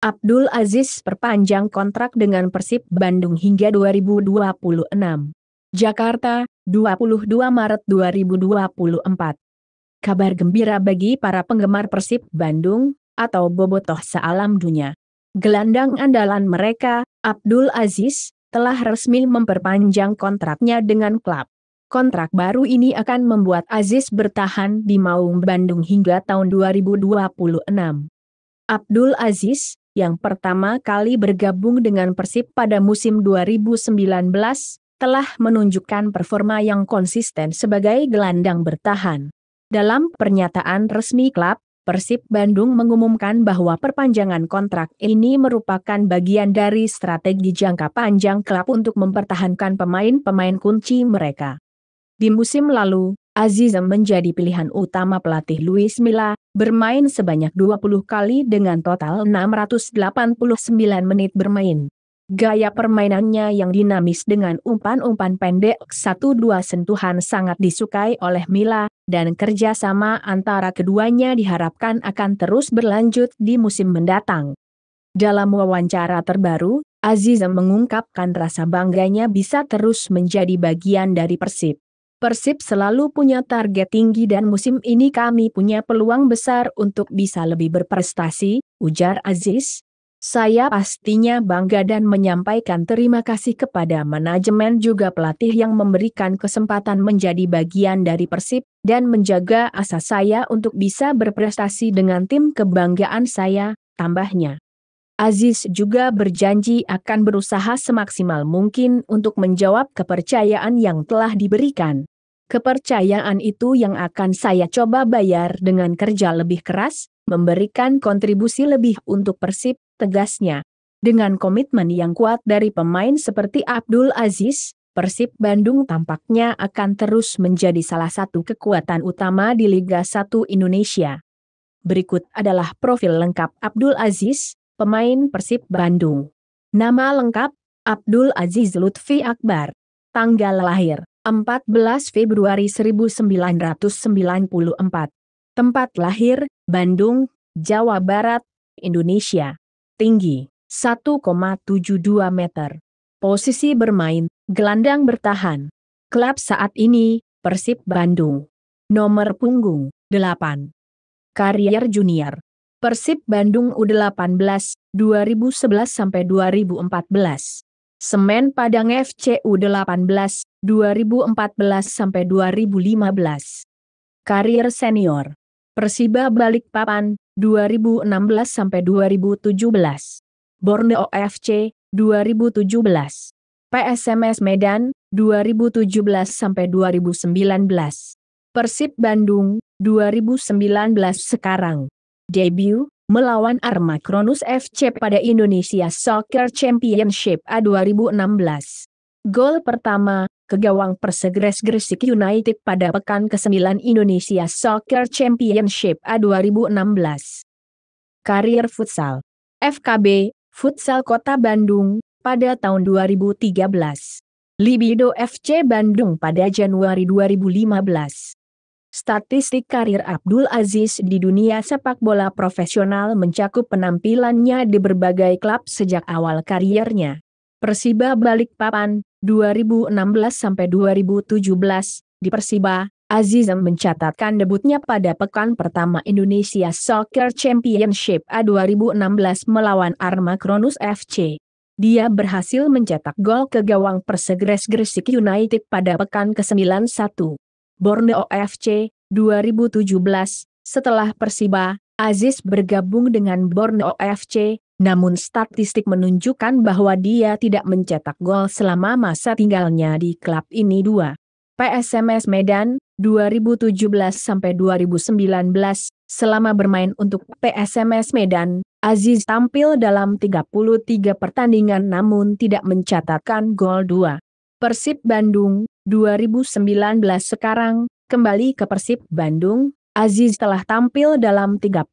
Abdul Aziz perpanjang kontrak dengan Persib Bandung hingga 2026. Jakarta, 22 Maret 2024. Kabar gembira bagi para penggemar Persib Bandung, atau Bobotoh sealam dunia. Gelandang andalan mereka, Abdul Aziz, telah resmi memperpanjang kontraknya dengan klub. Kontrak baru ini akan membuat Aziz bertahan di Maung Bandung hingga tahun 2026. Abdul Aziz, yang pertama kali bergabung dengan Persib pada musim 2019, telah menunjukkan performa yang konsisten sebagai gelandang bertahan. Dalam pernyataan resmi klub, Persib Bandung mengumumkan bahwa perpanjangan kontrak ini merupakan bagian dari strategi jangka panjang klub untuk mempertahankan pemain-pemain kunci mereka. Di musim lalu, Aziza menjadi pilihan utama pelatih Luis Milla, bermain sebanyak 20 kali dengan total 689 menit bermain. Gaya permainannya yang dinamis dengan umpan-umpan pendek satu-dua sentuhan sangat disukai oleh Mila, dan kerjasama antara keduanya diharapkan akan terus berlanjut di musim mendatang. Dalam wawancara terbaru, Aziza mengungkapkan rasa bangganya bisa terus menjadi bagian dari Persib. Persib selalu punya target tinggi dan musim ini kami punya peluang besar untuk bisa lebih berprestasi, ujar Aziz. Saya pastinya bangga dan menyampaikan terima kasih kepada manajemen juga pelatih yang memberikan kesempatan menjadi bagian dari Persib dan menjaga asa saya untuk bisa berprestasi dengan tim kebanggaan saya, tambahnya. Aziz juga berjanji akan berusaha semaksimal mungkin untuk menjawab kepercayaan yang telah diberikan. Kepercayaan itu yang akan saya coba bayar dengan kerja lebih keras, memberikan kontribusi lebih untuk Persib, tegasnya. Dengan komitmen yang kuat dari pemain seperti Abdul Aziz, Persib Bandung tampaknya akan terus menjadi salah satu kekuatan utama di Liga 1 Indonesia. Berikut adalah profil lengkap Abdul Aziz, pemain Persib Bandung. Nama lengkap, Abdul Aziz Lutfi Akbar. Tanggal lahir, 14 Februari 1994. Tempat lahir, Bandung, Jawa Barat, Indonesia. Tinggi, 1,72 meter. Posisi bermain, gelandang bertahan. Klub saat ini, Persib Bandung. Nomor punggung, 8. Karier junior, Persib Bandung U18 2011 2014. Semen Padang FC U18 2014 2015. Karir senior. Persiba Balikpapan 2016 2017. Borneo FC 2017. PSMS Medan 2017 2019. Persib Bandung 2019 sekarang debut, melawan Arma Kronus FC pada Indonesia Soccer Championship A2016. Gol pertama, ke gawang Persegres Gresik United pada pekan ke-9 Indonesia Soccer Championship A2016. Karir Futsal FKB, Futsal Kota Bandung, pada tahun 2013. Libido FC Bandung pada Januari 2015. Statistik karir Abdul Aziz di dunia sepak bola profesional mencakup penampilannya di berbagai klub sejak awal kariernya. Persiba Balikpapan, 2016-2017, di Persiba, Aziz mencatatkan debutnya pada pekan pertama Indonesia Soccer Championship A2016 melawan Arma Kronus FC. Dia berhasil mencetak gol ke gawang Persegres Gresik United pada pekan ke-91. Borneo FC 2017, setelah Persiba, Aziz bergabung dengan Borneo FC, namun statistik menunjukkan bahwa dia tidak mencetak gol selama masa tinggalnya di klub ini dua. PSMS Medan, 2017-2019, selama bermain untuk PSMS Medan, Aziz tampil dalam 33 pertandingan namun tidak mencatatkan gol 2. Persib Bandung, 2019 sekarang, kembali ke Persib Bandung, Aziz telah tampil dalam 35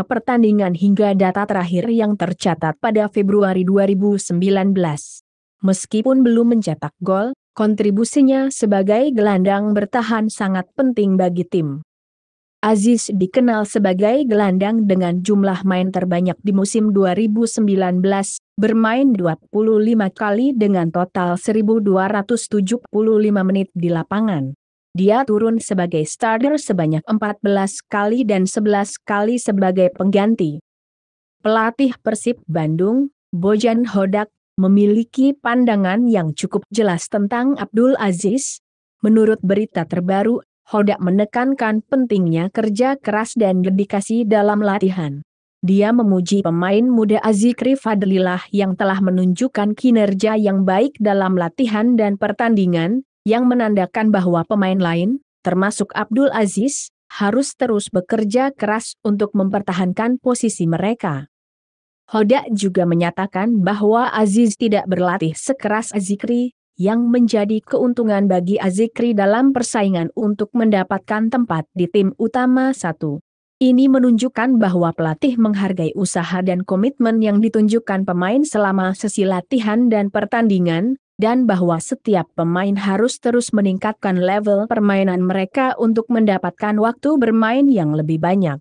pertandingan hingga data terakhir yang tercatat pada Februari 2019. Meskipun belum mencetak gol, kontribusinya sebagai gelandang bertahan sangat penting bagi tim. Aziz dikenal sebagai gelandang dengan jumlah main terbanyak di musim 2019, bermain 25 kali dengan total 1275 menit di lapangan. Dia turun sebagai starter sebanyak 14 kali dan 11 kali sebagai pengganti. Pelatih Persib Bandung, Bojan Hodak, memiliki pandangan yang cukup jelas tentang Abdul Aziz. Menurut berita terbaru, Hodak menekankan pentingnya kerja keras dan dedikasi dalam latihan. Dia memuji pemain muda Azikri Fadlilah yang telah menunjukkan kinerja yang baik dalam latihan dan pertandingan, yang menandakan bahwa pemain lain, termasuk Abdul Aziz, harus terus bekerja keras untuk mempertahankan posisi mereka. Hodak juga menyatakan bahwa Aziz tidak berlatih sekeras Azikri, yang menjadi keuntungan bagi Azikri dalam persaingan untuk mendapatkan tempat di tim utama satu. Ini menunjukkan bahwa pelatih menghargai usaha dan komitmen yang ditunjukkan pemain selama sesi latihan dan pertandingan, dan bahwa setiap pemain harus terus meningkatkan level permainan mereka untuk mendapatkan waktu bermain yang lebih banyak.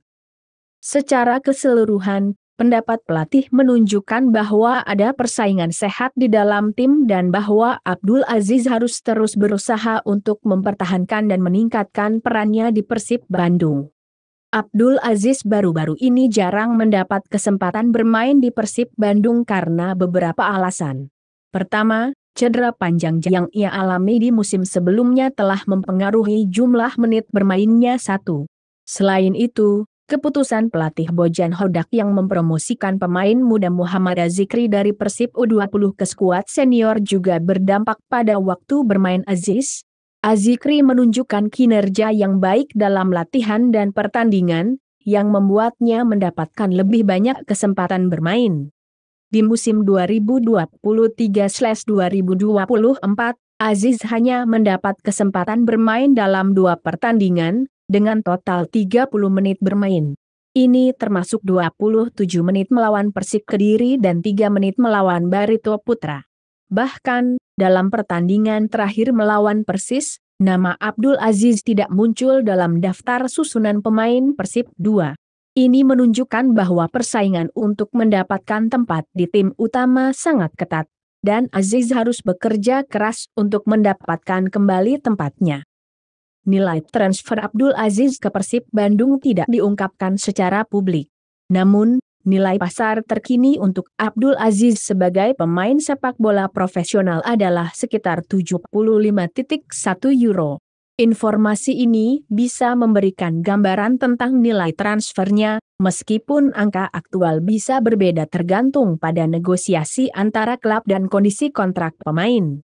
Secara keseluruhan, pendapat pelatih menunjukkan bahwa ada persaingan sehat di dalam tim dan bahwa Abdul Aziz harus terus berusaha untuk mempertahankan dan meningkatkan perannya di Persib Bandung. Abdul Aziz baru-baru ini jarang mendapat kesempatan bermain di Persib Bandung karena beberapa alasan. Pertama, cedera panjang yang ia alami di musim sebelumnya telah mempengaruhi jumlah menit bermainnya satu. Selain itu, Keputusan pelatih Bojan Hodak yang mempromosikan pemain muda Muhammad Azikri dari Persib U20 ke skuad senior juga berdampak pada waktu bermain Aziz. Azikri menunjukkan kinerja yang baik dalam latihan dan pertandingan, yang membuatnya mendapatkan lebih banyak kesempatan bermain. Di musim 2023-2024, Aziz hanya mendapat kesempatan bermain dalam dua pertandingan, dengan total 30 menit bermain. Ini termasuk 27 menit melawan Persik Kediri dan 3 menit melawan Barito Putra. Bahkan, dalam pertandingan terakhir melawan Persis, nama Abdul Aziz tidak muncul dalam daftar susunan pemain Persib 2. Ini menunjukkan bahwa persaingan untuk mendapatkan tempat di tim utama sangat ketat, dan Aziz harus bekerja keras untuk mendapatkan kembali tempatnya nilai transfer Abdul Aziz ke Persib Bandung tidak diungkapkan secara publik. Namun, nilai pasar terkini untuk Abdul Aziz sebagai pemain sepak bola profesional adalah sekitar 75.1 euro. Informasi ini bisa memberikan gambaran tentang nilai transfernya, meskipun angka aktual bisa berbeda tergantung pada negosiasi antara klub dan kondisi kontrak pemain.